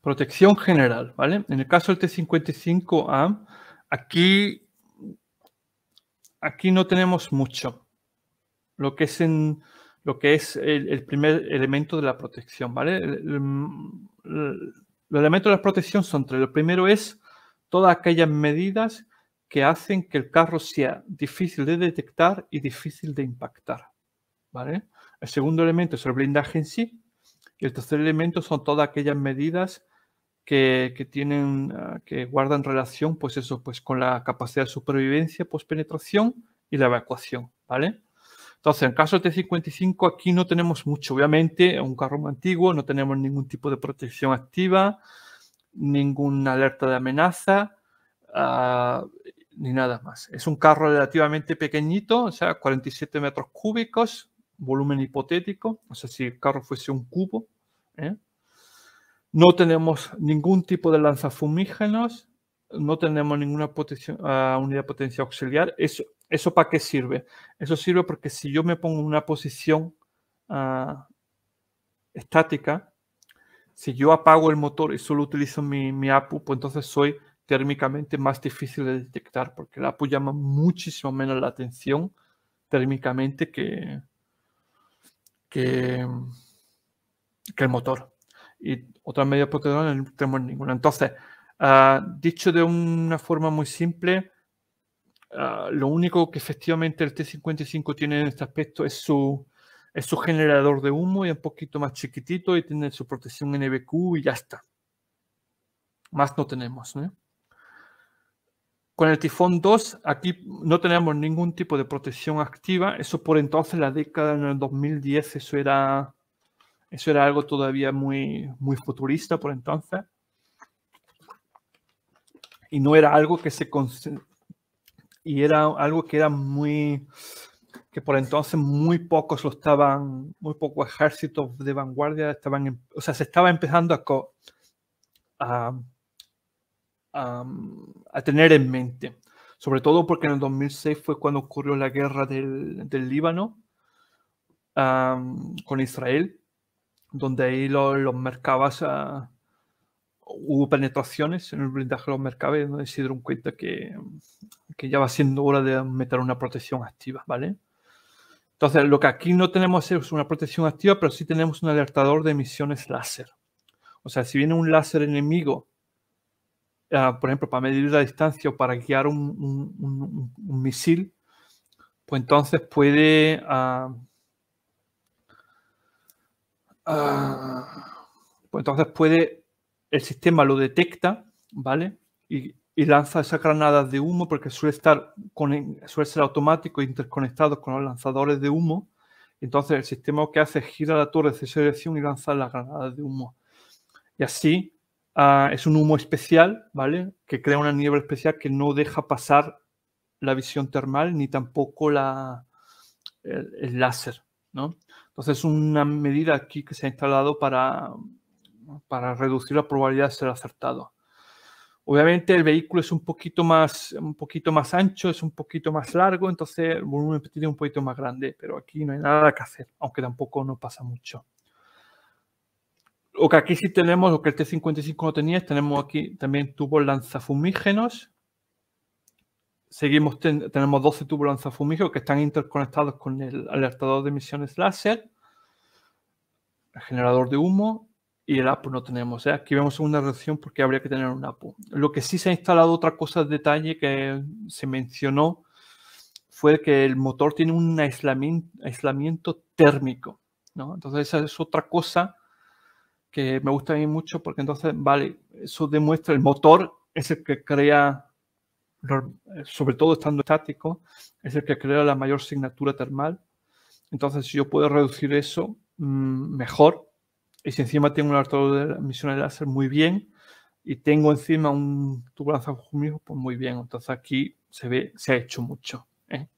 protección general, ¿vale? En el caso del T55A, aquí, aquí no tenemos mucho. Lo que es, en, lo que es el, primer elemento de la protección, ¿vale? los elementos de la protección son tres. Lo primero es todas aquellas medidas que hacen que el carro sea difícil de detectar y difícil de impactar, ¿vale? El segundo elemento es el blindaje en sí. Y el tercer elemento son todas aquellas medidas que, tienen, ah, que guardan relación, pues eso, pues con la capacidad de supervivencia, pues, penetración y la evacuación, ¿vale? Entonces, en caso de T55 aquí no tenemos mucho, obviamente, es un carro antiguo, no tenemos ningún tipo de protección activa, ninguna alerta de amenaza, ah, ni nada más. Es un carro relativamente pequeñito, o sea, 47 metros cúbicos, volumen hipotético, o sea, si el carro fuese un cubo, ¿eh? No tenemos ningún tipo de lanzafumígenos, no tenemos ninguna ah, unidad de unidad potencia auxiliar. Eso, ¿Eso para qué sirve? Eso sirve porque si yo me pongo en una posición ah, estática, si yo apago el motor y solo utilizo mi, APU, pues entonces soy térmicamente más difícil de detectar, porque el APU llama muchísimo menos la atención térmicamente que el motor y otras medidas protectoras no tenemos ninguna. Entonces, ah, dicho de una forma muy simple, ah, lo único que efectivamente el T55 tiene en este aspecto es su, es su generador de humo y un poquito más chiquitito y tiene su protección NBQ y ya está. Más no tenemos. Con el tifón 2, aquí no tenemos ningún tipo de protección activa. Eso por entonces, la década en el 2010, eso era eso era algo todavía muy, muy futurista por entonces. Y no era algo que se... Y era algo que era muy... que por entonces muy pocos lo estaban, muy pocos ejércitos de vanguardia estaban, em, o sea, se estaba empezando a, a, tener en mente sobre todo porque en el 2006 fue cuando ocurrió la guerra del, Líbano con Israel, donde ahí los, mercados mercabas ah, hubo penetraciones en el blindaje de los mercados donde se dieron cuenta que, ya va siendo hora de meter una protección activa, ¿vale? Entonces, lo que aquí no tenemos es una protección activa, pero sí tenemos un alertador de emisiones láser. O sea, si viene un láser enemigo, ah, por ejemplo, para medir la distancia o para guiar un, misil, pues entonces puede ah, Ah, pues entonces puede, el sistema lo detecta, ¿vale? Y, lanza esas granadas de humo porque suele estar con, suele ser automático e interconectado con los lanzadores de humo. Entonces el sistema lo que hace es gira la torre de selección y lanza las granadas de humo. Y así ah, es un humo especial, ¿vale? Que crea una niebla especial que no deja pasar la visión termal ni tampoco la, el, el láser, ¿no? Entonces es una medida aquí que se ha instalado para, para reducir la probabilidad de ser acertado. Obviamente el vehículo es un poquito más, un poquito más ancho, es un poquito más largo, entonces el volumen tiene un poquito más grande, pero aquí no hay nada que hacer, aunque tampoco no pasa mucho. Lo que aquí sí tenemos, lo que el T55 no tenía, tenemos aquí también tubos lanzafumígenos. Seguimos, tenemos 12 tubos lanzafumígenos que están interconectados con el alertador de emisiones láser generador de humo y el APU no tenemos. ¿eh? Aquí vemos una reducción porque habría que tener un APU. Lo que sí se ha instalado otra cosa de detalle que se mencionó fue que el motor tiene un aislamiento, térmico. ¿no? Entonces esa es otra cosa que me gusta a mí mucho porque entonces, vale, eso demuestra el motor es el que crea, sobre todo estando estático, es el que crea la mayor signatura termal. Entonces, si yo puedo reducir eso, Mm, mejor. Y si encima tengo una misión de láser, muy bien. Y tengo encima un tubo conmigo, pues muy bien. Entonces aquí se ve, se ha hecho mucho. ¿eh?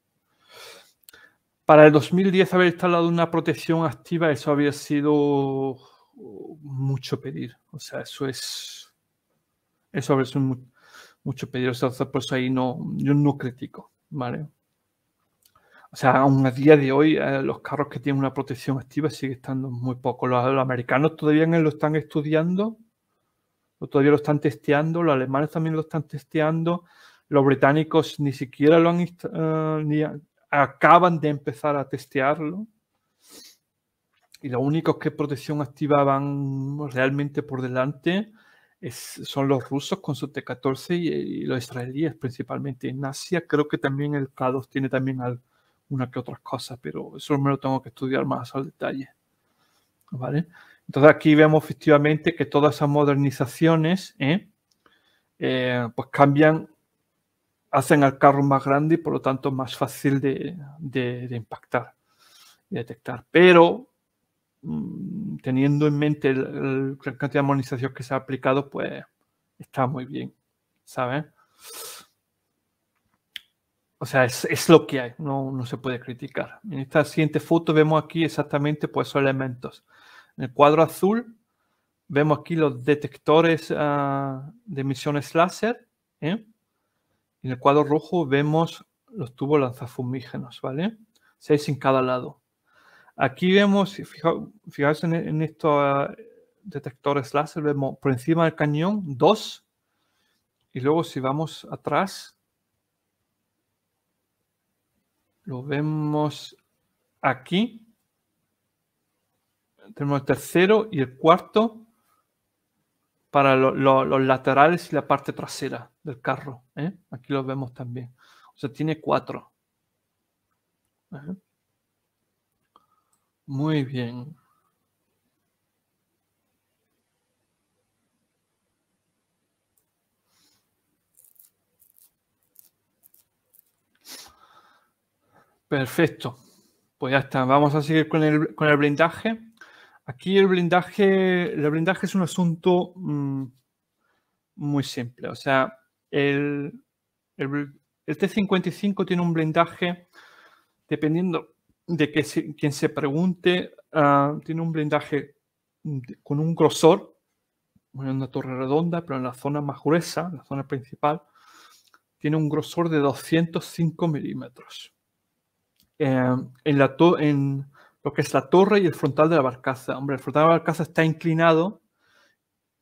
Para el 2010 haber instalado una protección activa, eso había sido mucho pedir. O sea, eso es. Eso habría sido mucho pedir. por eso ahí no, yo no critico. ¿Vale? O sea, aún a día de hoy eh, los carros que tienen una protección activa siguen estando muy poco. Los, americanos todavía lo están estudiando, todavía lo están testeando, los alemanes también lo están testeando, los británicos ni siquiera lo han eh, ni acaban de empezar a testearlo. Y los únicos que protección activa van realmente por delante son los rusos con su T-14 y, los israelíes principalmente. En Asia creo que también el K2 tiene también al una que otras cosas, pero eso me lo tengo que estudiar más al detalle. ¿Vale? Entonces aquí vemos efectivamente que todas esas modernizaciones ¿eh? Eh, pues cambian, hacen al carro más grande y por lo tanto más fácil de, de, impactar y detectar. Pero mm, teniendo en mente el, la cantidad de modernización que se ha aplicado, pues está muy bien, saben o sea, es, lo que hay, no, se puede criticar. En esta siguiente foto vemos aquí exactamente pues, esos elementos. En el cuadro azul vemos aquí los detectores ah, de emisiones láser. ¿eh? En el cuadro rojo vemos los tubos lanzafumígenos, ¿vale? Seis en cada lado. Aquí vemos, fijaos, en, estos ah, detectores láser, vemos por encima del cañón dos. Y luego si vamos atrás, lo vemos aquí. Tenemos el tercero y el cuarto para los laterales y la parte trasera del carro. ¿eh? Aquí lo vemos también. O sea, tiene cuatro. Muy bien. Perfecto. Pues ya está. Vamos a seguir con el, blindaje. Aquí el blindaje, el blindaje es un asunto mm, muy simple. O sea, el, T55 tiene un blindaje, dependiendo de que quien se pregunte, ah, tiene un blindaje con un grosor, una torre redonda, pero en la zona más gruesa, la zona principal, tiene un grosor de 205 milímetros. Em, en, lo que es la torre y el frontal de la barcaza. Hombre, el frontal de la barcaza está inclinado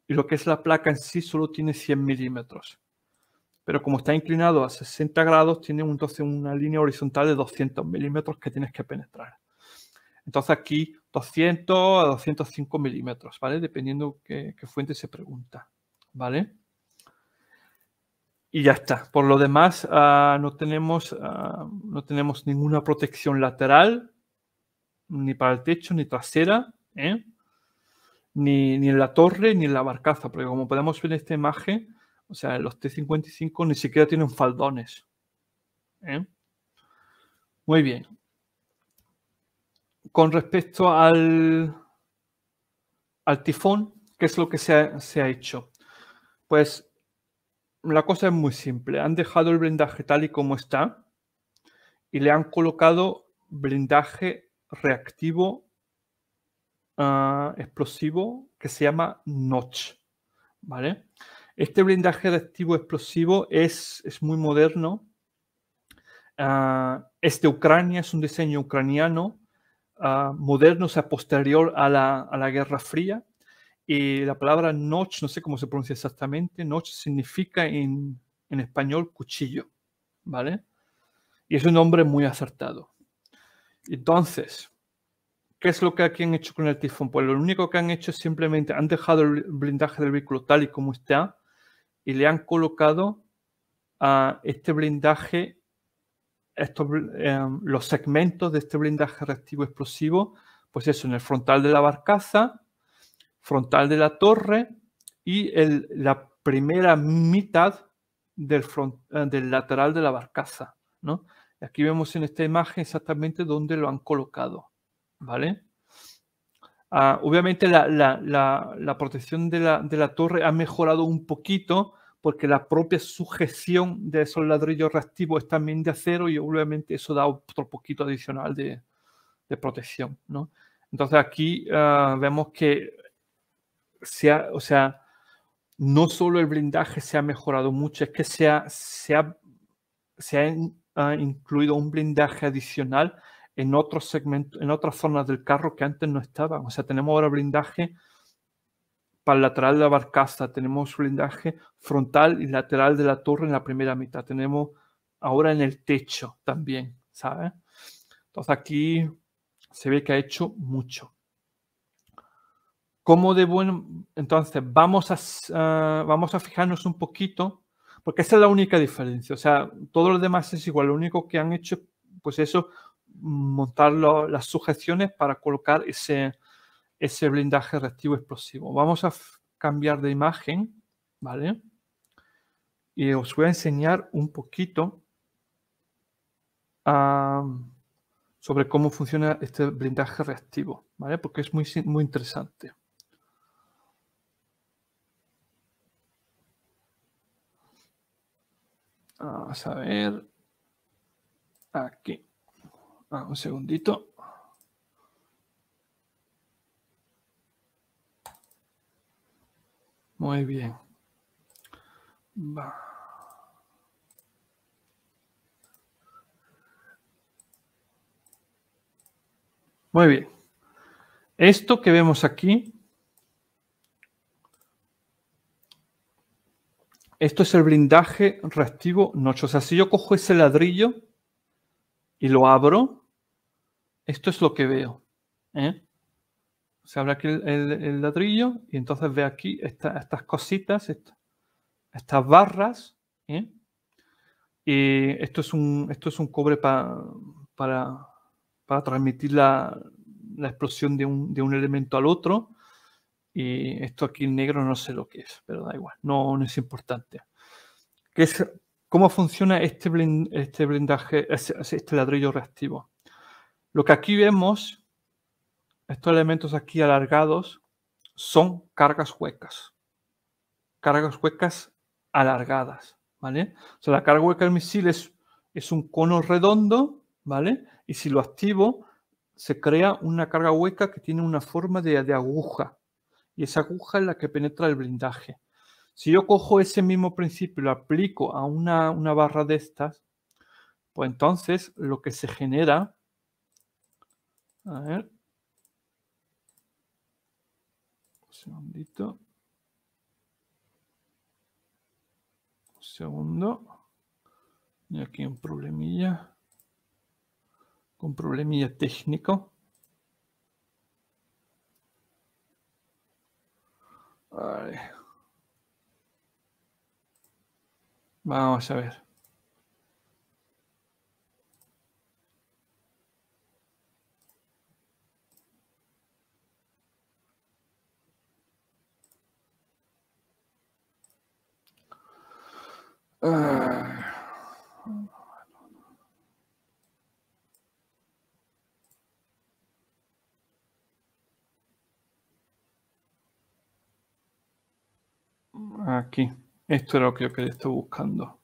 y lo que es la placa en sí solo tiene 100 milímetros. Pero como está inclinado a 60 grados, tiene entonces una línea horizontal de 200 milímetros que tienes que penetrar. Entonces aquí 200 a 205 milímetros, ¿vale? Dependiendo qué fuente se pregunta, ¿vale? y ya está. Por lo demás, ah, no, tenemos, ah, no tenemos ninguna protección lateral, ni para el techo, ni trasera, ¿eh? ni, en la torre, ni en la barcaza, porque como podemos ver en esta imagen, o sea, los T55 ni siquiera tienen faldones. ¿eh? Muy bien. Con respecto al, al tifón, ¿qué es lo que se se ha hecho? Pues la cosa es muy simple. Han dejado el blindaje tal y como está y le han colocado blindaje reactivo ah, explosivo que se llama Notch. ¿Vale? Este blindaje reactivo explosivo es, es muy moderno. Ah, es de Ucrania, es un diseño ucraniano, ah, moderno, o sea, posterior a la, a la Guerra Fría. Y la palabra noche, no sé cómo se pronuncia exactamente, notch significa en, español cuchillo, ¿vale? Y es un nombre muy acertado. Entonces, ¿Qué es lo que aquí han hecho con el tifón? Pues lo único que han hecho es simplemente han dejado el blindaje del vehículo tal y como está y le han colocado a este blindaje, em, los segmentos de este blindaje reactivo explosivo, pues eso, en el frontal de la barcaza frontal de la torre y el, la primera mitad del, front, eh, del lateral de la barcaza. ¿no? Aquí vemos en esta imagen exactamente dónde lo han colocado. ¿vale? Ah, obviamente la, protección de, la, torre ha mejorado un poquito porque la propia sujeción de esos ladrillos reactivos es también de acero y obviamente eso da otro poquito adicional de, protección. Entonces aquí ah, vemos que o sea, no solo el blindaje se ha mejorado mucho, es que se ha, se ha, incluido un blindaje adicional en otros segmentos, en otras zonas del carro que antes no estaban. O sea, tenemos ahora blindaje para el lateral de la barcaza, tenemos blindaje frontal y lateral de la torre en la primera mitad, tenemos ahora en el techo también, ¿sabes? Entonces aquí se ve que ha hecho mucho. ¿Cómo de bueno. Entonces, vamos a, ah, vamos a fijarnos un poquito, porque esa es la única diferencia. O sea, todo lo demás es igual. Lo único que han hecho, pues eso, montar las sujeciones para colocar ese, ese blindaje reactivo explosivo. Vamos a cambiar de imagen, ¿vale? Y os voy a enseñar un poquito ah, sobre cómo funciona este blindaje reactivo, ¿vale? Porque es muy, muy interesante. Vamos a ver. Aquí. Ah, un segundito. Muy bien. Muy bien. Esto que vemos aquí Esto es el blindaje reactivo noche. O sea, si yo cojo ese ladrillo y lo abro, esto es lo que veo. ¿eh? Se abre aquí el, ladrillo y entonces ve aquí estas cositas, estas barras. ¿eh? Y esto es un, esto es un cobre para, para transmitir la, la explosión de un, de un, elemento al otro. Y esto aquí en negro no sé lo que es, pero da igual, no, es importante. ¿Qué es, ¿Cómo funciona este, este blindaje, este, este ladrillo reactivo? Lo que aquí vemos, estos elementos aquí alargados, son cargas huecas. Cargas huecas alargadas, ¿vale? O sea, la carga hueca del misil es, es un cono redondo, ¿vale? Y si lo activo, se crea una carga hueca que tiene una forma de, de aguja, y esa aguja es la que penetra el blindaje. Si yo cojo ese mismo principio y lo aplico a una, una barra de estas, pues entonces lo que se genera, a ver, un segundito, un segundo, y aquí un problemilla, un problemilla técnico. Vale. Vamos a ver. Ah. Aquí. Esto era lo que yo quería estar buscando.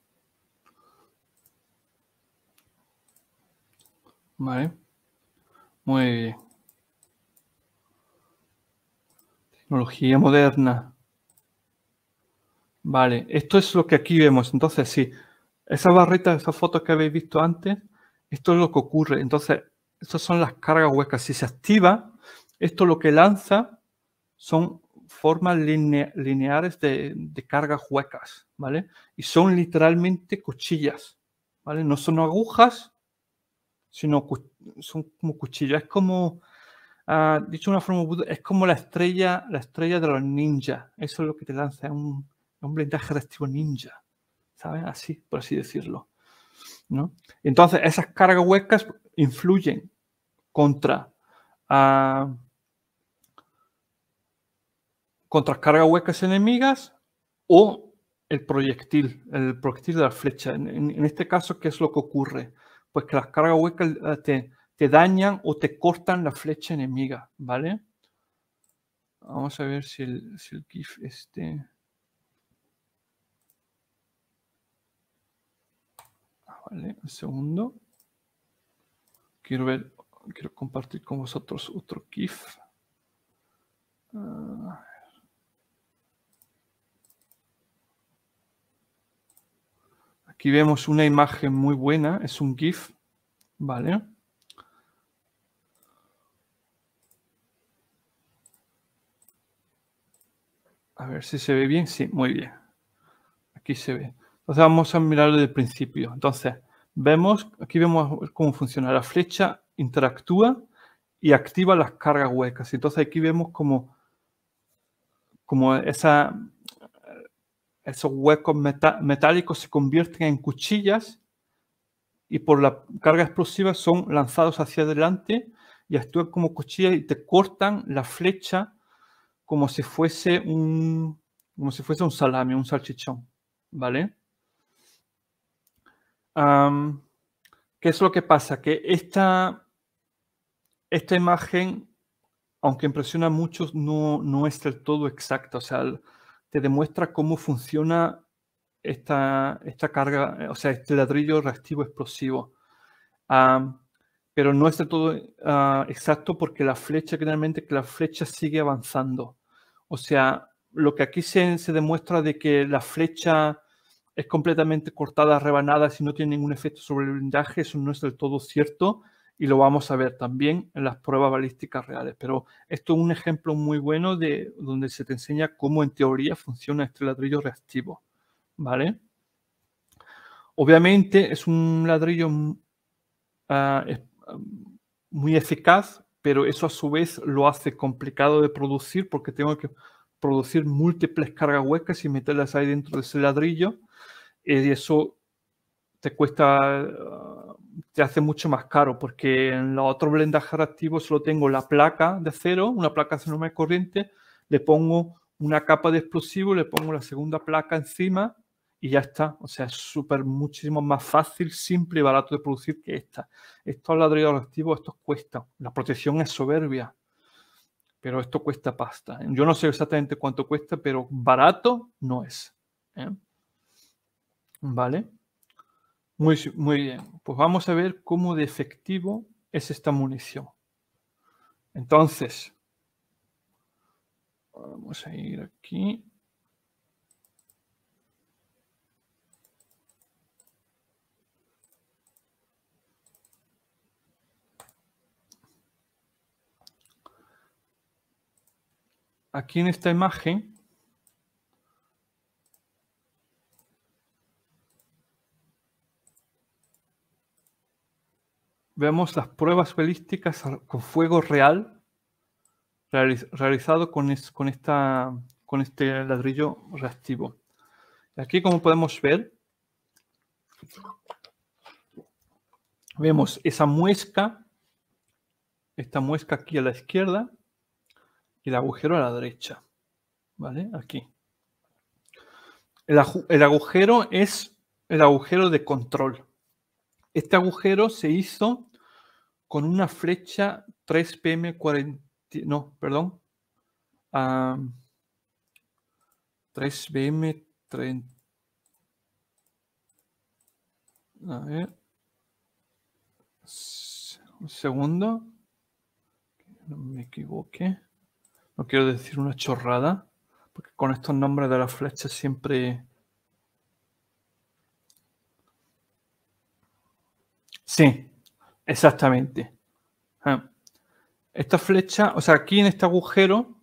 Vale. Muy bien. Tecnología moderna. Vale, esto es lo que aquí vemos. Entonces, si esas barritas, esas fotos que habéis visto antes, esto es lo que ocurre. Entonces, estas son las cargas huecas. Si se activa, esto lo que lanza son formas lineales lineares de, cargas huecas, ¿vale? Y son literalmente cuchillas, ¿vale? No son agujas, sino son como cuchillas. Es como, ah, dicho de una forma, es como la estrella, la estrella de los ninjas. Eso es lo que te lanza, es un, un blindaje reactivo ninja, ¿sabes? Así, por así decirlo. ¿no? Entonces, esas cargas huecas influyen contra... Ah, contra cargas huecas enemigas o el proyectil, el proyectil de la flecha. En, este caso, ¿qué es lo que ocurre? Pues que las cargas huecas eh, te, dañan o te cortan la flecha enemiga, ¿vale? Vamos a ver si el, si el GIF este... Ah, vale, un segundo. Quiero ver, quiero compartir con vosotros otro GIF. Ah, Aquí vemos una imagen muy buena, es un GIF, ¿vale? A ver si se ve bien, sí, muy bien. Aquí se ve. Entonces vamos a mirar desde el principio. Entonces, vemos, aquí vemos cómo funciona. La flecha interactúa y activa las cargas huecas. Entonces aquí vemos como, como esa esos huecos metálicos se convierten en cuchillas y por la carga explosiva son lanzados hacia adelante y actúan como cuchillas y te cortan la flecha como si fuese un, como si fuese un salami, un salchichón, ¿vale? ¿Qué es lo que pasa? Que esta, esta imagen, aunque impresiona a muchos, no, no es del todo exacta. O sea, te demuestra cómo funciona esta, esta carga, eh, o sea, este ladrillo reactivo explosivo. Ah, pero no es del todo ah, exacto porque la flecha, generalmente, que la flecha sigue avanzando. O sea, lo que aquí se, se, demuestra de que la flecha es completamente cortada, rebanada, si no tiene ningún efecto sobre el blindaje, eso no es del todo cierto y lo vamos a ver también en las pruebas balísticas reales. Pero esto es un ejemplo muy bueno de donde se te enseña cómo en teoría funciona este ladrillo reactivo, ¿vale? Obviamente es un ladrillo ah, ah, muy eficaz, pero eso a su vez lo hace complicado de producir porque tengo que producir múltiples cargas huecas y meterlas ahí dentro de ese ladrillo. Eh, y eso te cuesta, ah, te hace mucho más caro, porque en los otros blendajes reactivos solo tengo la placa de acero, una placa de más corriente, le pongo una capa de explosivo, le pongo la segunda placa encima y ya está. O sea, es súper muchísimo más fácil, simple y barato de producir que esta. Estos ladrillos reactivos, estos cuestan. La protección es soberbia, pero esto cuesta pasta. Yo no sé exactamente cuánto cuesta, pero barato no es. ¿eh? ¿Vale? Muy, bien, pues vamos a ver cómo de efectivo es esta munición. Entonces, vamos a ir aquí. Aquí en esta imagen vemos las pruebas holísticas con fuego real realizado con, con, esta, con este ladrillo reactivo. Aquí, como podemos ver, vemos esa muesca, esta muesca aquí a la izquierda y el agujero a la derecha, ¿vale? Aquí. el agujero es el agujero de control, este agujero se hizo con una flecha 3 pm 40, no, perdón, 3 bm 30. A ver. Un segundo. No me equivoque. No quiero decir una chorrada. Porque con estos nombres de las flechas siempre Sí, exactamente. Ah. Esta flecha, o sea, aquí en este agujero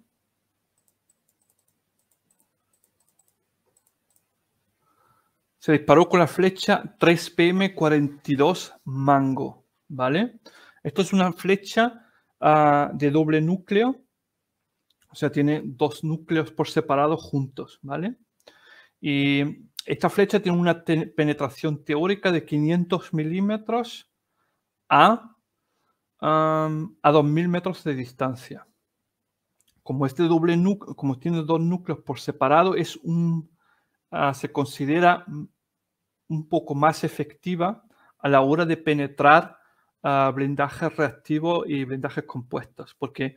se disparó con la flecha 3PM42 Mango, ¿vale? Esto es una flecha ah, de doble núcleo, o sea, tiene dos núcleos por separado juntos, ¿vale? Y esta flecha tiene una penetración teórica de 500 milímetros a, 2000 metros de distancia. Como, este doble como tiene dos núcleos por separado, es un, ah, se considera un poco más efectiva a la hora de penetrar ah, blindajes reactivos y blindajes compuestos, porque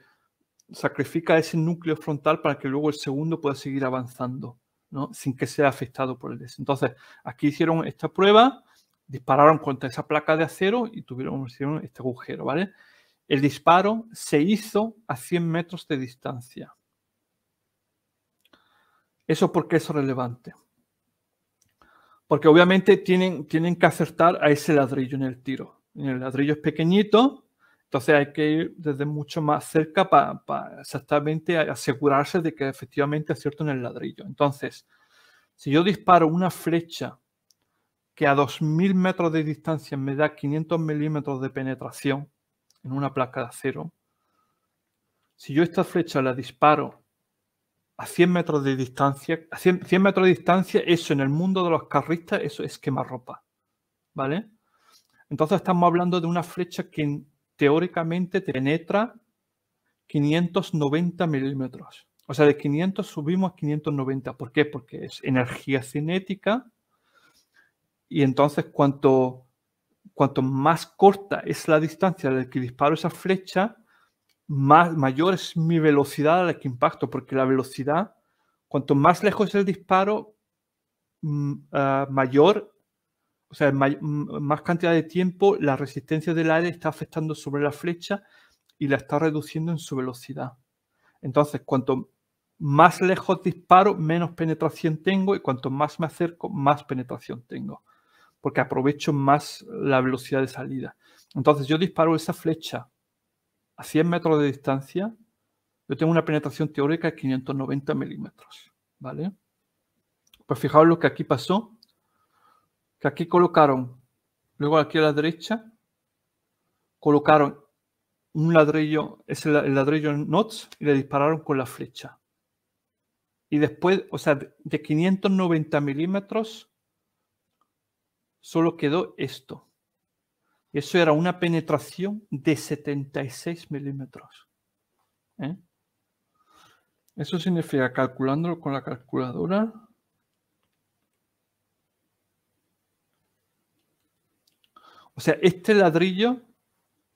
sacrifica ese núcleo frontal para que luego el segundo pueda seguir avanzando sin que sea afectado por el des. Entonces, aquí hicieron esta prueba, dispararon contra esa placa de acero y tuvieron hicieron este agujero, ¿vale? El disparo se hizo a 100 metros de distancia. ¿Eso por qué es relevante? Porque obviamente tienen, tienen que acertar a ese ladrillo en el tiro. En el ladrillo es pequeñito, entonces hay que ir desde mucho más cerca para exactamente asegurarse de que efectivamente acierto en el ladrillo. Entonces, si yo disparo una flecha que a 2.000 metros de distancia me da 500 milímetros de penetración en una placa de acero, si yo esta flecha la disparo a 100 metros de distancia, a 100, metros de distancia, eso en el mundo de los carristas, eso es quemarropa, ¿vale? Entonces estamos hablando de una flecha que teóricamente penetra 590 milímetros. O sea, de 500 subimos a 590. ¿Por qué? Porque es energía cinética y entonces cuanto, cuanto más corta es la distancia de que disparo esa flecha, más, mayor es mi velocidad a la que impacto, porque la velocidad, cuanto más lejos es el disparo, mm, ah, mayor o sea, más cantidad de tiempo, la resistencia del aire está afectando sobre la flecha y la está reduciendo en su velocidad. Entonces, cuanto más lejos disparo, menos penetración tengo y cuanto más me acerco, más penetración tengo, porque aprovecho más la velocidad de salida. Entonces, yo disparo esa flecha a 100 metros de distancia, yo tengo una penetración teórica de 590 milímetros, ¿vale? Pues fijaos lo que aquí pasó que aquí colocaron, luego aquí a la derecha, colocaron un ladrillo, es el, ladrillo NOTS, y le dispararon con la flecha. Y después, o sea, de 590 milímetros, solo quedó esto. eso era una penetración de 76 milímetros. ¿eh? Eso significa, calculándolo con la calculadora, O sea, este ladrillo,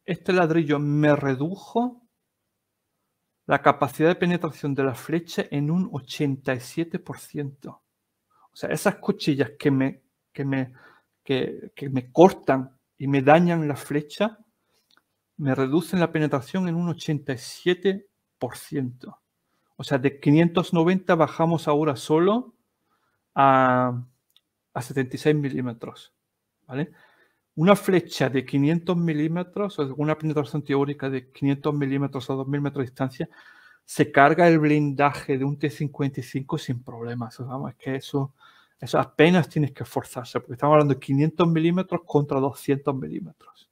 este ladrillo me redujo la capacidad de penetración de la flecha en un 87%. O sea, esas cuchillas que me, que me, que, me cortan y me dañan la flecha, me reducen la penetración en un 87%. O sea, de 590 bajamos ahora solo a, a 76 milímetros. ¿vale? una flecha de 500 milímetros, una penetración teórica de 500 milímetros a 2000 metros de distancia, se carga el blindaje de un T-55 sin problemas. es que eso, eso apenas tienes que esforzarse, porque estamos hablando de 500 milímetros contra 200 milímetros.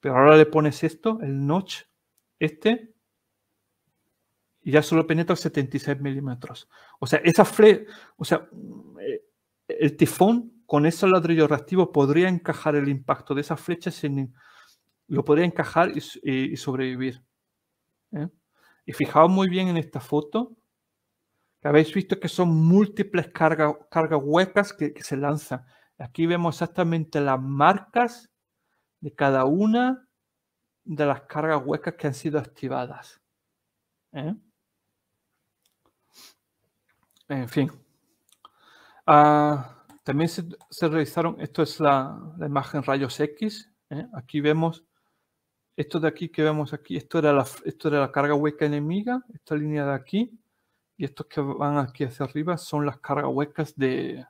Pero ahora le pones esto, el notch, este, y ya solo penetra 76 milímetros. O sea, esa fle o sea, eh, el tifón con esos ladrillos reactivos podría encajar el impacto de esas flechas, sin, lo podría encajar y, sobrevivir. ¿eh? Y fijaos muy bien en esta foto, que habéis visto que son múltiples cargas, huecas que, se lanzan. Aquí vemos exactamente las marcas de cada una de las cargas huecas que han sido activadas. ¿eh? En fin. Ah, también se, realizaron, esto es la, imagen rayos X, ¿eh? aquí vemos, esto de aquí que vemos aquí, esto era, la, esto era la carga hueca enemiga, esta línea de aquí, y estos que van aquí hacia arriba son las cargas huecas de,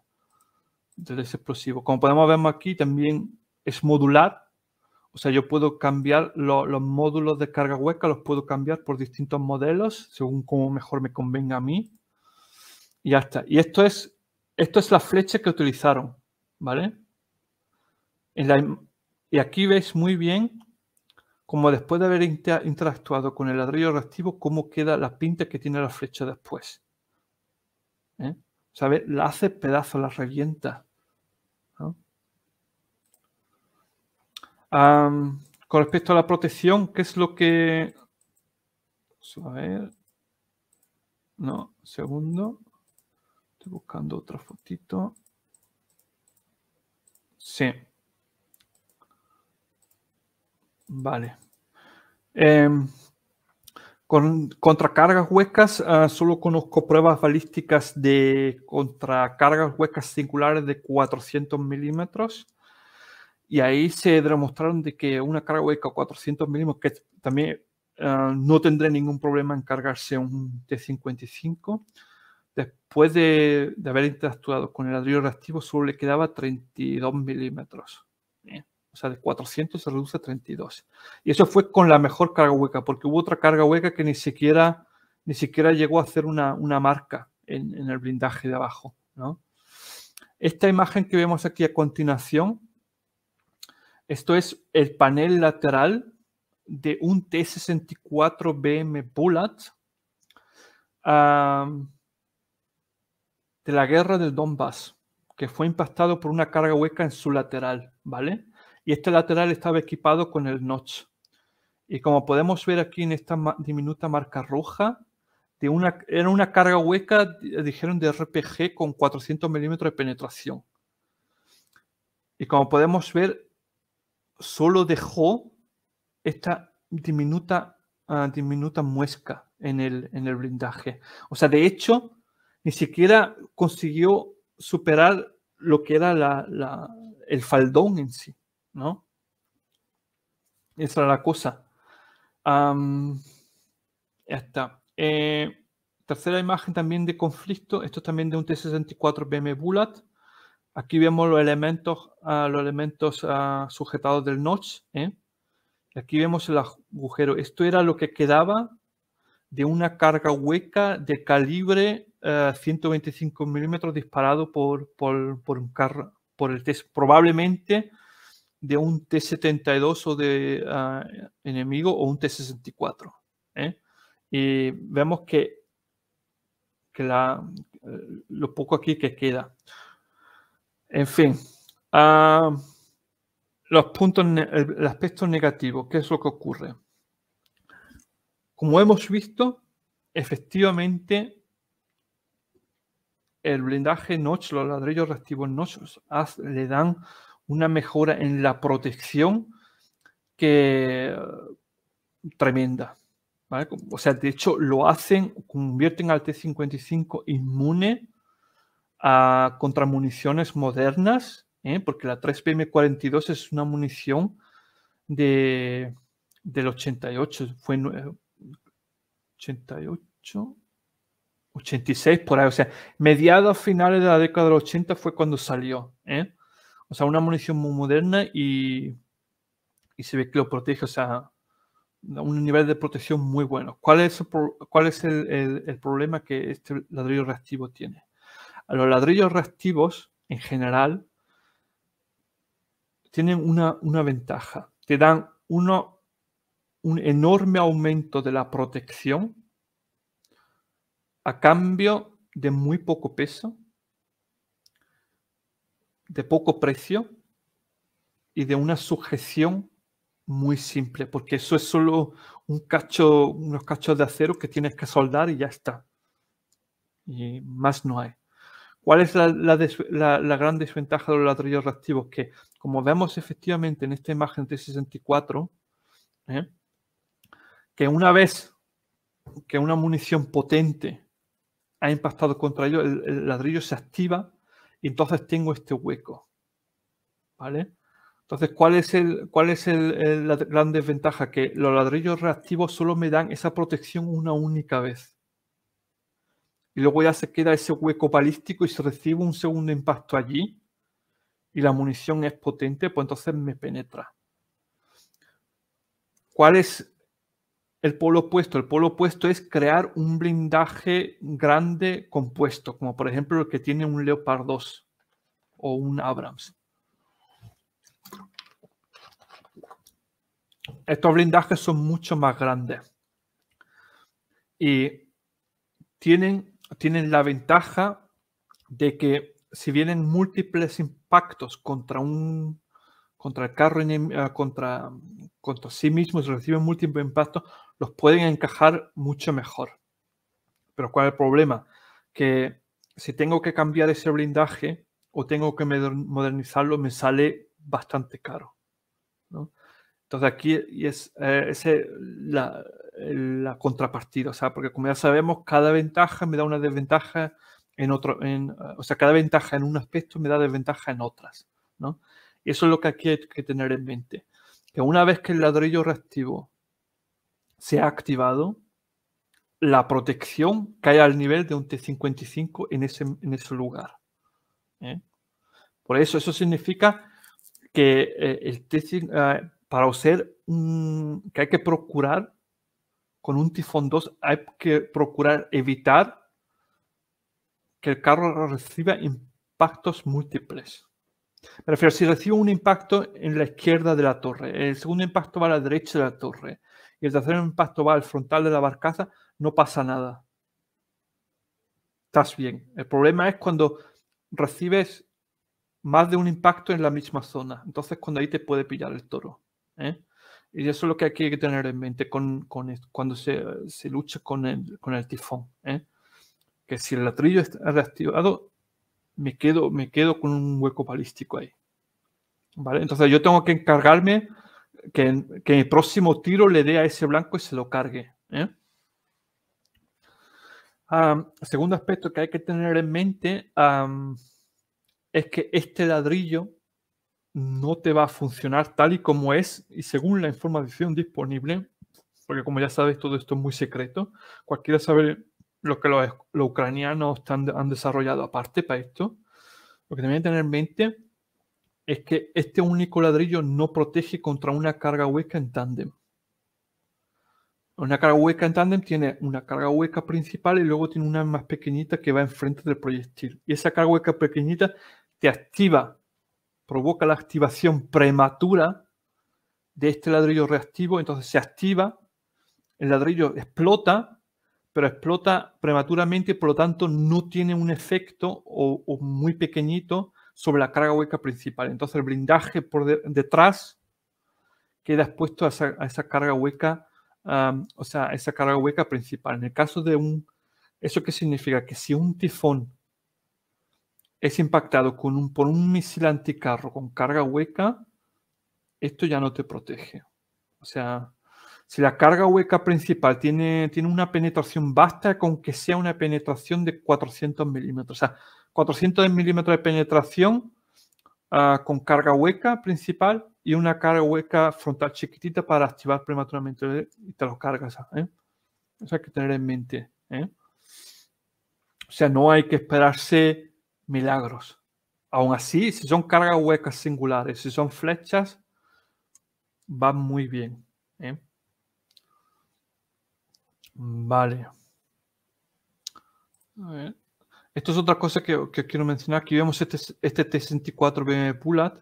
del explosivo. Como podemos ver aquí, también es modular, o sea, yo puedo cambiar los módulos de carga hueca, los puedo cambiar por distintos modelos, según como mejor me convenga a mí. Y ya está. Y esto es esto es la flecha que utilizaron, ¿vale? y aquí veis muy bien cómo después de haber interactuado con el ladrillo reactivo, cómo queda la pinta que tiene la flecha después. ¿eh? ¿Sabes? La hace pedazo, la revienta. con respecto a la protección, ¿qué es lo que... a ver. No, segundo. Estoy buscando otra fotito. Sí. Vale. Eh, con contracargas huecas, ah, solo conozco pruebas balísticas de contracargas huecas singulares de 400 milímetros. Y ahí se demostraron de que una carga hueca 400 milímetros, que también ah, no tendré ningún problema en cargarse un T55. Después de, haber interactuado con el ladrillo reactivo, solo le quedaba 32 milímetros. O sea, de 400 se reduce a 32. Y eso fue con la mejor carga hueca, porque hubo otra carga hueca que ni siquiera, ni siquiera llegó a hacer una, marca en, el blindaje de abajo. Esta imagen que vemos aquí a continuación, esto es el panel lateral de un T64BM Bullet. Ah, de la guerra del Donbass, que fue impactado por una carga hueca en su lateral, ¿vale? Y este lateral estaba equipado con el notch. Y como podemos ver aquí en esta diminuta marca roja, de una, era una carga hueca, dijeron, de RPG con 400 milímetros de penetración. Y como podemos ver, solo dejó esta diminuta, ah, diminuta muesca en el, en el blindaje. O sea, de hecho, ni siquiera consiguió superar lo que era el faldón en sí, ¿no? Esa era la cosa. ya está. Eh, tercera imagen también de conflicto. Esto también de un T64 BM Bullet. Aquí vemos los elementos, ah, los elementos ah, sujetados del notch. ¿eh? Aquí vemos el agujero. Esto era lo que quedaba de una carga hueca de calibre 125 eh, milímetros disparado por, un carro, por el test, probablemente de un T-72 o de eh, enemigo o un T-64. ¿eh? Y vemos que, que la, lo poco aquí que queda. En fin, ah, los puntos, el, el aspecto negativo, ¿qué es lo que ocurre? Como hemos visto, efectivamente, el blindaje notch, los ladrillos reactivos notch le dan una mejora en la protección que eh, tremenda. O sea, de hecho lo hacen, convierten al T-55 inmune a, contra municiones modernas, ¿eh? porque la 3PM42 es una munición del 88, fue, 88, 86 por ahí, o sea, mediados finales de la década de los 80 fue cuando salió, ¿eh? O sea, una munición muy moderna y, y se ve que lo protege, o sea, un nivel de protección muy bueno. ¿Cuál es, el, cuál es problema que este ladrillo reactivo tiene? A los ladrillos reactivos, en general, tienen una, una ventaja. Te dan uno, un enorme aumento de la protección a cambio de muy poco peso, de poco precio y de una sujeción muy simple, porque eso es solo un cacho, unos cachos de acero que tienes que soldar y ya está. Y más no hay. ¿Cuál es la, gran desventaja de los ladrillos reactivos? Que, como vemos efectivamente en esta imagen de 64, ¿eh? que una vez que una munición potente ha impactado contra ellos, el, ladrillo se activa y entonces tengo este hueco. ¿Vale? Entonces, ¿cuál es, el, cuál es la gran desventaja? Que los ladrillos reactivos solo me dan esa protección una única vez. Y luego ya se queda ese hueco balístico y se recibe un segundo impacto allí y la munición es potente, pues entonces me penetra. ¿Cuál es el polo opuesto. El polo opuesto es crear un blindaje grande compuesto, como por ejemplo el que tiene un Leopard 2 o un Abrams. Estos blindajes son mucho más grandes y tienen, tienen la ventaja de que si vienen múltiples impactos contra un contra el carro, eh, contra, contra sí mismo, reciben múltiples impactos, los pueden encajar mucho mejor. Pero ¿cuál es el problema? Que si tengo que cambiar ese blindaje o tengo que modernizarlo, me sale bastante caro. ¿no? Entonces aquí es, eh, la, contrapartida, o sea, porque como ya sabemos, cada ventaja me da una desventaja en otro, o sea, cada ventaja en un aspecto me da desventaja en otras, ¿no? Y eso es lo que aquí hay que tener en mente, que una vez que el ladrillo reactivo se ha activado la protección que hay al nivel de un T55 en ese, en ese lugar. ¿eh? Por eso, eso significa que eh, ah, para ser mm, que hay que procurar, con un tifón 2 hay que procurar evitar que el carro reciba impactos múltiples. Me refiero, si recibe un impacto en la izquierda de la torre, el segundo impacto va a la derecha de la torre, y el tercer impacto va al frontal de la barcaza, no pasa nada. Estás bien. El problema es cuando recibes más de un impacto en la misma zona. Entonces, cuando ahí te puede pillar el toro. ¿eh? Y eso es lo que hay que tener en mente con, cuando se, lucha con el, tifón. ¿eh? Que si el latrillo está reactivado, me quedo, me quedo con un hueco balístico ahí. ¿Vale? Entonces yo tengo que encargarme que, el próximo tiro le dé a ese blanco y se lo cargue. ¿eh? Ah, segundo aspecto que hay que tener en mente es que este ladrillo no te va a funcionar tal y como es y según la información disponible, porque como ya sabes todo esto es muy secreto, cualquiera sabe lo que los, ucranianos han desarrollado aparte para esto, lo que también hay que tener en mente es que este único ladrillo no protege contra una carga hueca en tándem. Una carga hueca en tándem tiene una carga hueca principal y luego tiene una más pequeñita que va enfrente del proyectil. Y esa carga hueca pequeñita te activa, provoca la activación prematura de este ladrillo reactivo, entonces se activa, el ladrillo explota, pero explota prematuramente, y por lo tanto no tiene un efecto o muy pequeñito sobre la carga hueca principal. Entonces el blindaje por detrás queda expuesto a esa, carga hueca, o sea, a esa carga hueca principal. En el caso de un, ¿eso qué significa? Que si un tifón es impactado con un, por un misil anticarro con carga hueca, esto ya no te protege. O sea, si la carga hueca principal tiene, tiene una penetración, basta con que sea una penetración de 400 milímetros. O 400 milímetros de penetración ah, con carga hueca principal y una carga hueca frontal chiquitita para activar prematuramente y te lo cargas. ¿eh? Eso hay que tener en mente. ¿eh? O sea, no hay que esperarse milagros. Aún así, si son cargas huecas singulares, si son flechas, va muy bien. ¿eh? Vale. A ver. Esto es otra cosa que, quiero mencionar. Aquí vemos este, este T64 BM Pulat,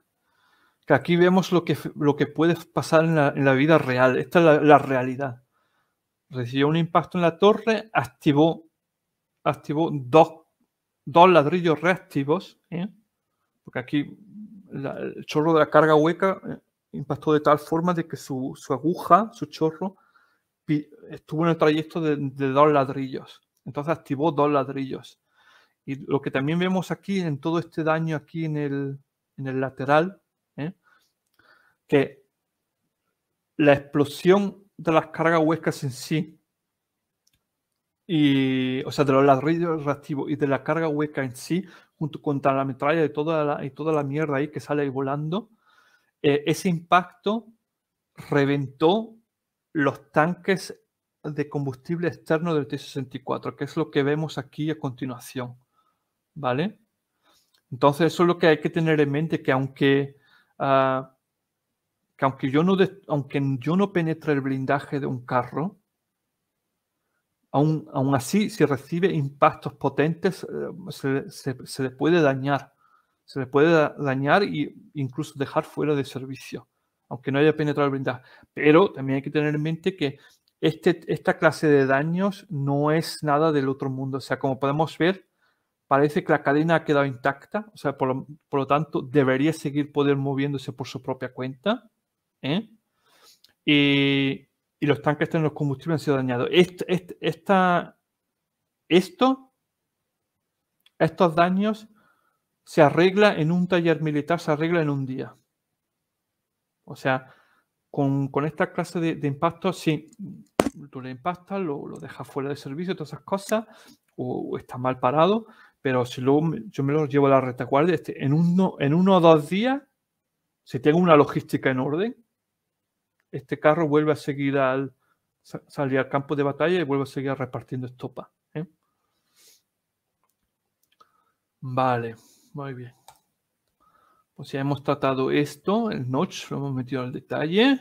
que aquí vemos lo que, lo que puede pasar en la, vida real. Esta es la, realidad. Recibió un impacto en la torre, activó, activó dos, ladrillos reactivos, ¿eh? porque aquí el chorro de la carga hueca eh, impactó de tal forma de que su, aguja, su chorro, estuvo en el trayecto de dos ladrillos. Entonces activó dos ladrillos. Y lo que también vemos aquí, en todo este daño aquí en el, en el lateral, ¿eh? que la explosión de las cargas huecas en sí, y, o sea, de los ladrillos reactivos y de la carga hueca en sí, junto con la metralla y toda la, y toda la mierda ahí que sale ahí volando, eh, ese impacto reventó los tanques de combustible externo del T-64, que es lo que vemos aquí a continuación. ¿vale? Entonces eso es lo que hay que tener en mente, que aunque, ah, aunque, yo, no aunque yo no penetre el blindaje de un carro, aún, aún así si recibe impactos potentes eh, se, se, le puede dañar, se le puede dañar e incluso dejar fuera de servicio, aunque no haya penetrado el blindaje. Pero también hay que tener en mente que este, esta clase de daños no es nada del otro mundo. O sea, como podemos ver, parece que la cadena ha quedado intacta, o sea, por lo, tanto, debería seguir poder moviéndose por su propia cuenta. ¿eh? Y, los tanques de los combustibles han sido dañados. esto, estos daños se arregla en un taller militar, se arregla en un día. O sea, con, con esta clase de, impacto si tú le impactas, lo, lo dejas fuera de servicio, todas esas cosas, o, o está mal parado, pero si luego yo me lo llevo a la retaguardia, este, en, uno, en uno o dos días, si tengo una logística en orden, este carro vuelve a seguir al salir al campo de batalla y vuelve a seguir repartiendo estopa. ¿eh? Vale, muy bien. Pues ya hemos tratado esto, el notch, lo hemos metido al detalle.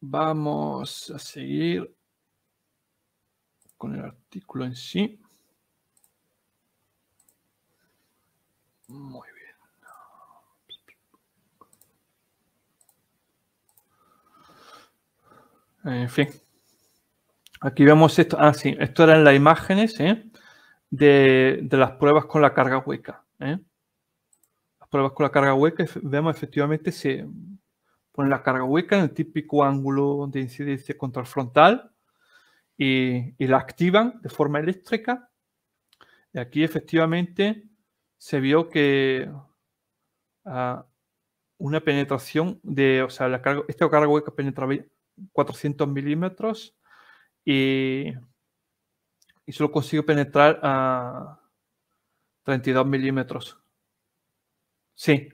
Vamos a seguir con el artículo en sí. Muy bien. En fin. Aquí vemos esto. Ah, sí, esto en las imágenes ¿eh? de, las pruebas con la carga hueca. ¿eh? Las pruebas con la carga hueca, vemos efectivamente se pone la carga hueca en el típico ángulo de incidencia contra el frontal y, y la activan de forma eléctrica. Y aquí efectivamente se vio que ah, una penetración de, o sea, la carga, esta carga hueca penetra 400 milímetros y, solo consiguió penetrar a 32 milímetros. Sí,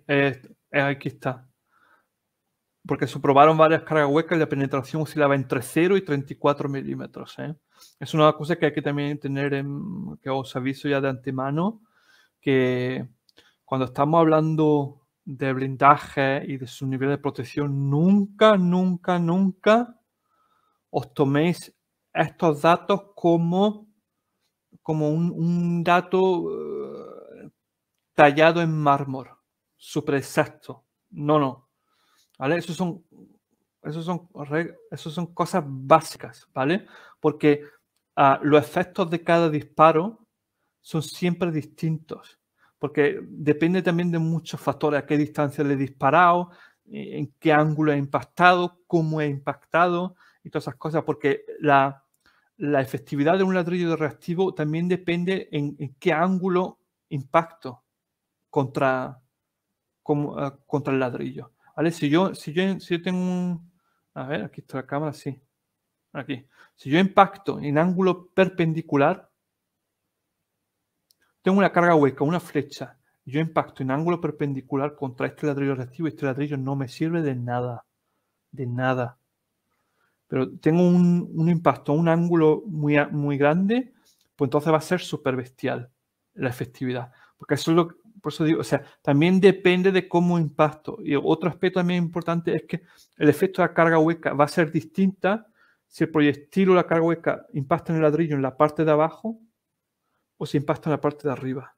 aquí está. Porque se probaron varias cargas huecas y la penetración oscilaba entre 0 y 34 milímetros. ¿eh? Es una cosa que hay que también tener, en, que os aviso ya de antemano, que cuando estamos hablando de blindaje y de su nivel de protección, nunca, nunca, nunca os toméis estos datos como, como un, dato eh, tallado en mármol, súper exacto. No, no. ¿Vale? Esos son, esos son, esos son cosas básicas, ¿vale? Porque ah, los efectos de cada disparo son siempre distintos, porque depende también de muchos factores, a qué distancia le he disparado, eh, en qué ángulo he impactado, cómo he impactado y todas esas cosas, porque la, la efectividad de un ladrillo de reactivo también depende en, qué ángulo impacto contra, ah, contra el ladrillo. ¿Vale? Si, yo, si, yo, si yo tengo un... A ver, aquí está la cámara, sí. Aquí. Si yo impacto en ángulo perpendicular, tengo una carga hueca, una flecha. Yo impacto en ángulo perpendicular contra este ladrillo reactivo y este ladrillo no me sirve de nada. De nada. Pero tengo un, un impacto, un ángulo muy, muy grande, pues entonces va a ser súper bestial la efectividad. Porque eso es lo por eso digo, o sea, también depende de cómo impacto. Y otro aspecto también importante es que el efecto de la carga hueca va a ser distinta si el proyectil o la carga hueca impacta en el ladrillo en la parte de abajo o si impacta en la parte de arriba.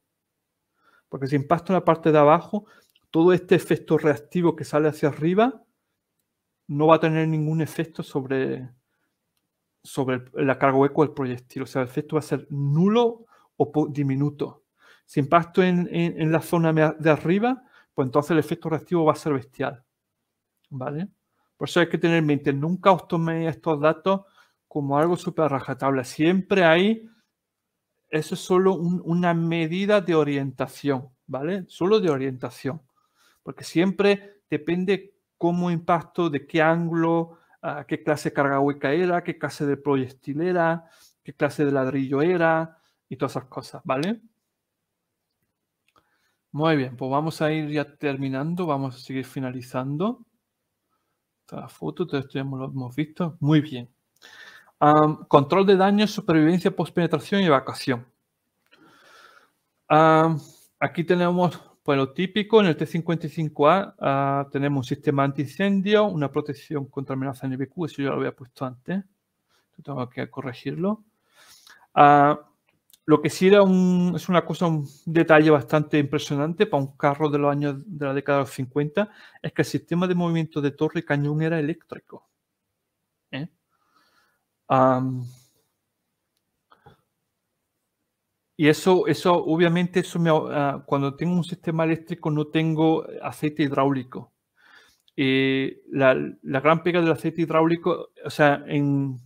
Porque si impacta en la parte de abajo, todo este efecto reactivo que sale hacia arriba no va a tener ningún efecto sobre, sobre la carga hueco del proyectil. O sea, el efecto va a ser nulo o diminuto. Si impacto en, la zona de arriba, pues entonces el efecto reactivo va a ser bestial. ¿Vale? Por eso hay que tener en mente, nunca os toméis estos datos como algo súper rajatable. Siempre hay eso es solo una medida de orientación, ¿vale? Solo de orientación, porque siempre depende cómo impacto, de qué ángulo, qué clase de carga hueca era, qué clase de proyectil era, qué clase de ladrillo era y todas esas cosas, ¿vale? Muy bien, pues vamos a ir ya terminando, vamos a seguir finalizando. Esta la foto, todo esto ya lo hemos visto. Muy bien control de daños, supervivencia, postpenetración y evacuación. aquí tenemos pues, lo típico, en el T55A ah, tenemos un sistema antiincendio, una protección contra amenaza NBQ, eso ya lo había puesto antes, tengo que corregirlo. Ah, lo que sí era un, es una cosa, un detalle bastante impresionante para un carro de los años de la década de los 50, es que el sistema de movimiento de torre y cañón era eléctrico y eso, eso obviamente, eso me, ah, cuando tengo un sistema eléctrico no tengo aceite hidráulico. Eh, la, gran pega del aceite hidráulico, o sea, en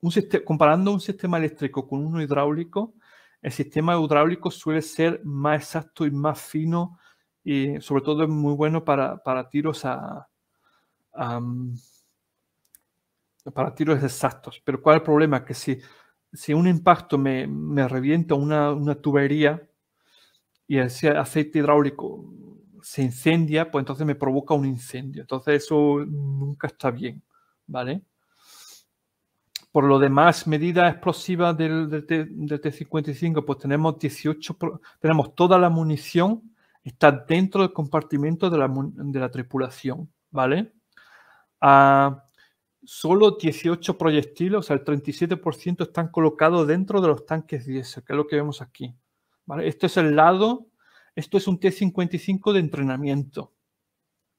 un comparando un sistema eléctrico con uno hidráulico, el sistema hidráulico suele ser más exacto y más fino y eh, sobre todo es muy bueno para, para tiros a, a para tiros exactos. Pero ¿cuál es el problema? Que si, si un impacto me, me revienta una, tubería y ese aceite hidráulico se incendia, pues entonces me provoca un incendio. Entonces eso nunca está bien, ¿vale? Por lo demás, medida explosiva del, T-55, pues tenemos 18, tenemos toda la munición, está dentro del compartimento de la, de la tripulación, ¿vale? Ah, solo 18 proyectiles, o sea, el 37% están colocados dentro de los tanques diésel, que es lo que vemos aquí. ¿Vale? Este es el lado, esto es un T-55 de entrenamiento,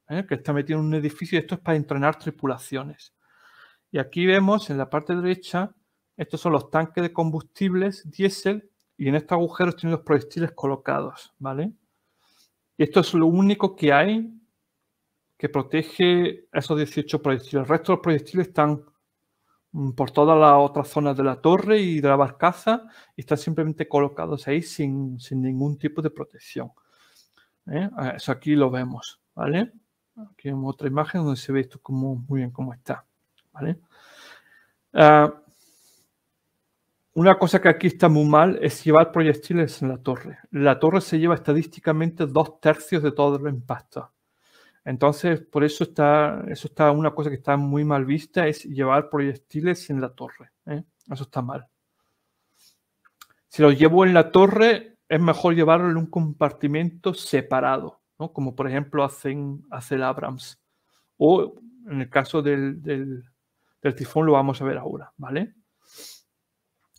¿eh? que está metido en un edificio y esto es para entrenar tripulaciones. Y aquí vemos en la parte derecha, estos son los tanques de combustibles diésel y en estos agujeros tienen los proyectiles colocados, ¿vale? Y esto es lo único que hay que protege esos 18 proyectiles. El resto de los proyectiles están mm, por todas las otras zonas de la torre y de la barcaza y están simplemente colocados ahí sin, ningún tipo de protección. ¿eh? Eso aquí lo vemos, ¿vale? Aquí vemos otra imagen donde se ve esto muy bien cómo está, ah, una cosa que aquí está muy mal es llevar proyectiles en la torre. La torre se lleva estadísticamente dos tercios de todos los impactos. Entonces, por eso está, eso está una cosa que está muy mal vista, es llevar proyectiles en la torre. ¿eh? Eso está mal. Si los llevo en la torre, es mejor llevarlo en un compartimento separado, como por ejemplo hacen, hace el Abrams. O en el caso del, tifón lo vamos a ver ahora, ¿vale?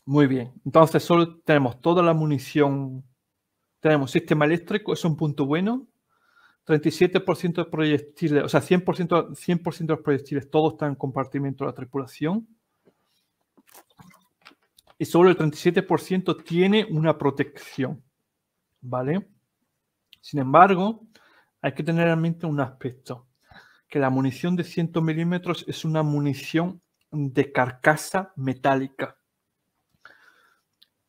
Muy bien, entonces solo tenemos toda la munición, tenemos sistema eléctrico, es un punto bueno, 37% de proyectiles, o sea, 100%, 100 de los proyectiles, todos están en compartimiento de la tripulación. Y solo el 37% tiene una protección. ¿Vale? Sin embargo, hay que tener en mente un aspecto, que la munición de 100 milímetros es una munición de carcasa metálica.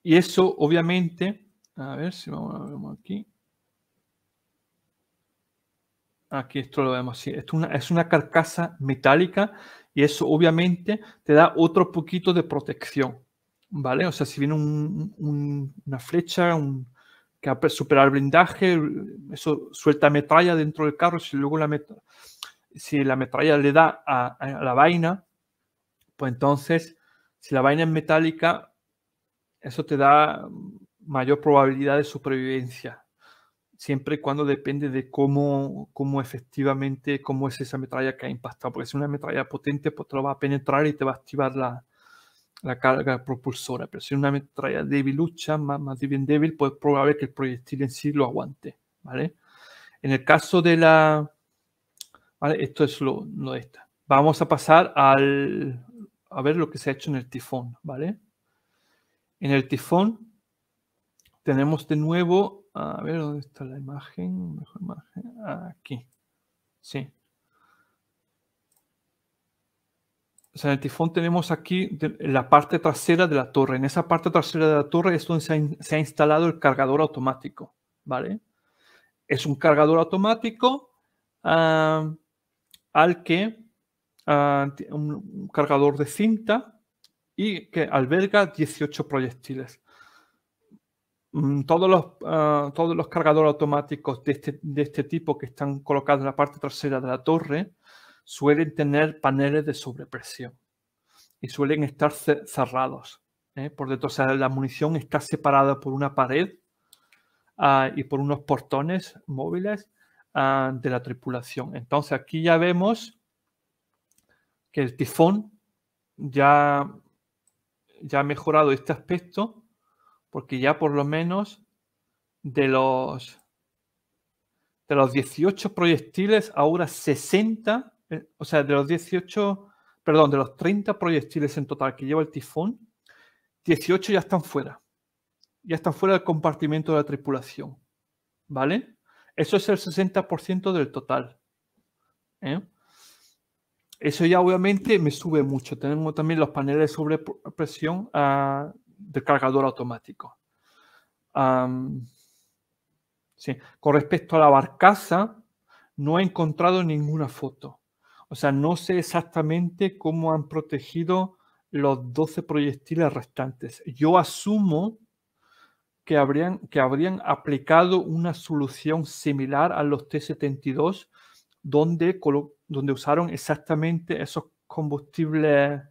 Y eso, obviamente, a ver si vamos a ver aquí. Aquí esto lo vemos es una, carcasa metálica y eso obviamente te da otro poquito de protección. ¿Vale? O sea, si viene una flecha, que supera a superar blindaje, eso suelta metralla dentro del carro, si luego la, metralla, si la metralla le da a, la vaina, pues entonces, si la vaina es metálica, eso te da mayor probabilidad de supervivencia, siempre y cuando depende de cómo, cómo efectivamente, cómo es esa metralla que ha impactado. Porque si una metralla potente, pues te lo va a penetrar y te va a activar la, carga propulsora. Pero si una metralla débilucha, más, más bien débil, pues probablemente que el proyectil en sí lo aguante. ¿vale? En el caso de la... ¿vale? Esto es lo, no está esta. Vamos a pasar al, a ver lo que se ha hecho en el tifón. ¿vale? En el tifón tenemos de nuevo a ver, ¿dónde está la imagen? Mejor imagen. Aquí. Sí. O sea, en el tifón tenemos aquí la parte trasera de la torre. En esa parte trasera de la torre es donde se ha, instalado el cargador automático. ¿Vale? Es un cargador automático al que ah, un cargador de cinta y que alberga 18 proyectiles. Mm, todos los, ah, todos los cargadores automáticos este, de este, tipo que están colocados en la parte trasera de la torre suelen tener paneles de sobrepresión y suelen estar cerrados. ¿eh? Por detrás la munición está separada por una pared ah, y por unos portones móviles ah, de la tripulación. Entonces aquí ya vemos que el tifón ya, ya ha mejorado este aspecto porque ya por lo menos de los, de los 18 proyectiles, ahora 60, eh, o sea, de los 18, perdón, de los 30 proyectiles en total que lleva el tifón, 18 ya están fuera. Ya están fuera del compartimiento de la tripulación. ¿Vale? Eso es el 60% del total. ¿eh? Eso ya obviamente me sube mucho. Tenemos también los paneles sobre presión a de cargador automático. Con respecto a la barcaza, no he encontrado ninguna foto. O sea, no sé exactamente cómo han protegido los 12 proyectiles restantes. Yo asumo que habrían, que habrían aplicado una solución similar a los T-72, donde, donde usaron exactamente esos combustibles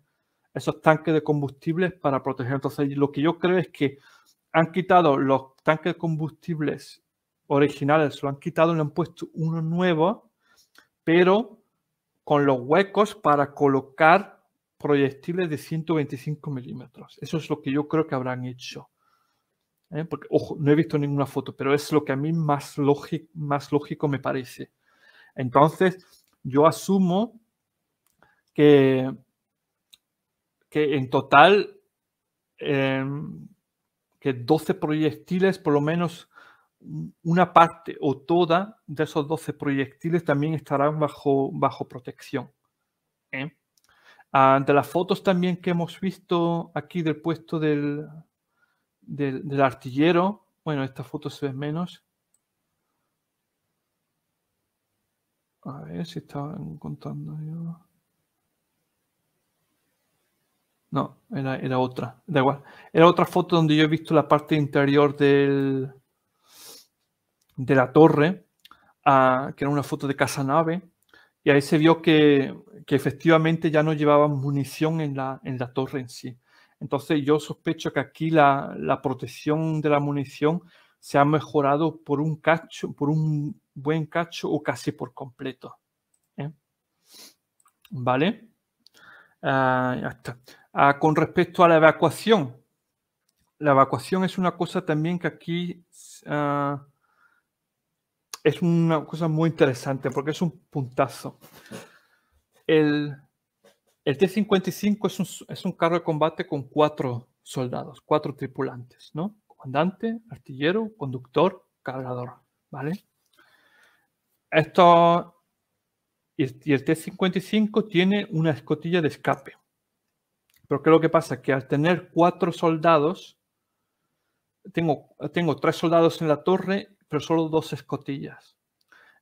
esos tanques de combustibles para proteger. Entonces, lo que yo creo es que han quitado los tanques de combustibles originales, lo han quitado y le han puesto uno nuevo, pero con los huecos para colocar proyectiles de 125 milímetros. Eso es lo que yo creo que habrán hecho. ¿eh? Porque, ojo, no he visto ninguna foto, pero es lo que a mí más, más lógico me parece. Entonces, yo asumo que que en total em, que 12 proyectiles, por lo menos una parte o toda de esos 12 proyectiles también estarán bajo, bajo protección. ¿eh? Ante ah, de las fotos también que hemos visto aquí del puesto del, del, artillero, bueno, esta foto se ve menos. A ver si estaba contando yo. No, era, otra. Da igual. Era otra foto donde yo he visto la parte interior del, de la torre, ah, que era una foto de casa nave y ahí se vio que, efectivamente ya no llevaban munición en la, en la torre en sí. Entonces yo sospecho que aquí la, protección de la munición se ha mejorado por un cacho, por un buen cacho o casi por completo. ¿eh? ¿Vale? Ah, ya está. Ah, con respecto a la evacuación, la evacuación es una cosa también que aquí ah, es una cosa muy interesante porque es un puntazo. El, T-55 es un, es un, carro de combate con cuatro soldados, cuatro tripulantes, ¿no? Comandante, artillero, conductor, cargador, ¿vale? Esto, y el T-55 tiene una escotilla de escape pero ¿qué es lo que pasa? Que al tener cuatro soldados, tengo, tengo tres soldados en la torre, pero solo dos escotillas.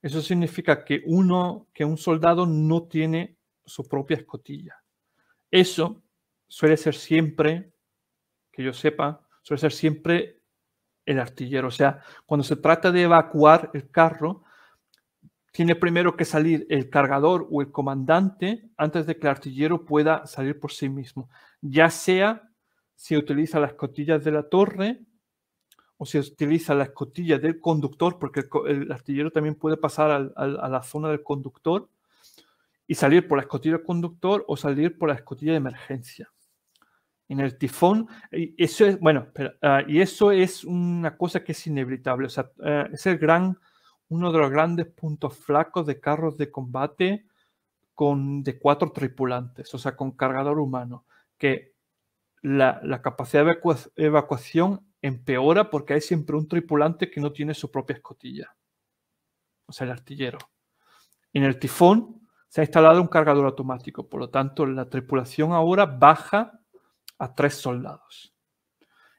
Eso significa que uno, que un soldado no tiene su propia escotilla. Eso suele ser siempre, que yo sepa, suele ser siempre el artillero. O sea, cuando se trata de evacuar el carro, tiene primero que salir el cargador o el comandante antes de que el artillero pueda salir por sí mismo, ya sea si utiliza las cotillas de la torre o si utiliza la escotilla del conductor, porque el, artillero también puede pasar a la zona del conductor y salir por la escotilla del conductor o salir por la escotilla de emergencia. En el tifón, y eso es, bueno, ah, y eso es una cosa que es inevitable, o sea, ah, es el gran uno de los grandes puntos flacos de carros de combate con, de cuatro tripulantes, o sea, con cargador humano, que la, capacidad de evacuación empeora porque hay siempre un tripulante que no tiene su propia escotilla, o sea, el artillero. En el tifón se ha instalado un cargador automático, por lo tanto, la tripulación ahora baja a tres soldados.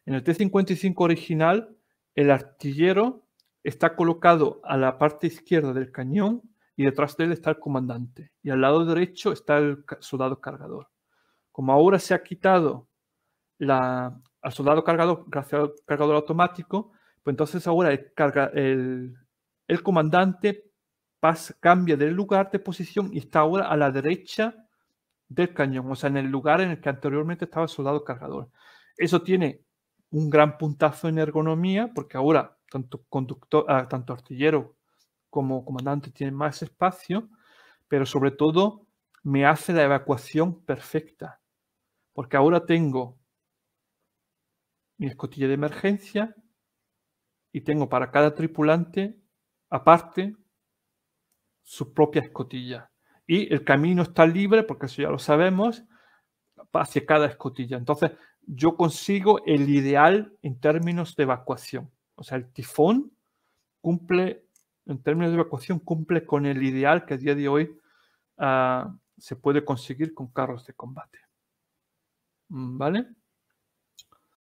En el T-55 original, el artillero Está colocado a la parte izquierda del cañón y detrás de él está el comandante. Y al lado derecho está el soldado cargador. Como ahora se ha quitado la, al soldado cargador, gracias al cargador automático, pues entonces ahora el, el, comandante pasa, cambia de lugar de posición y está ahora a la derecha del cañón, o sea, en el lugar en el que anteriormente estaba el soldado cargador. Eso tiene un gran puntazo en ergonomía, porque ahora tanto, conductor, ah, tanto artillero como comandante tienen más espacio, pero sobre todo me hace la evacuación perfecta, porque ahora tengo mi escotilla de emergencia y tengo para cada tripulante aparte su propia escotilla. Y el camino está libre, porque eso ya lo sabemos, hacia cada escotilla. Entonces, yo consigo el ideal en términos de evacuación. O sea, el tifón cumple, en términos de evacuación, cumple con el ideal que a día de hoy ah, se puede conseguir con carros de combate. Mm, ¿Vale?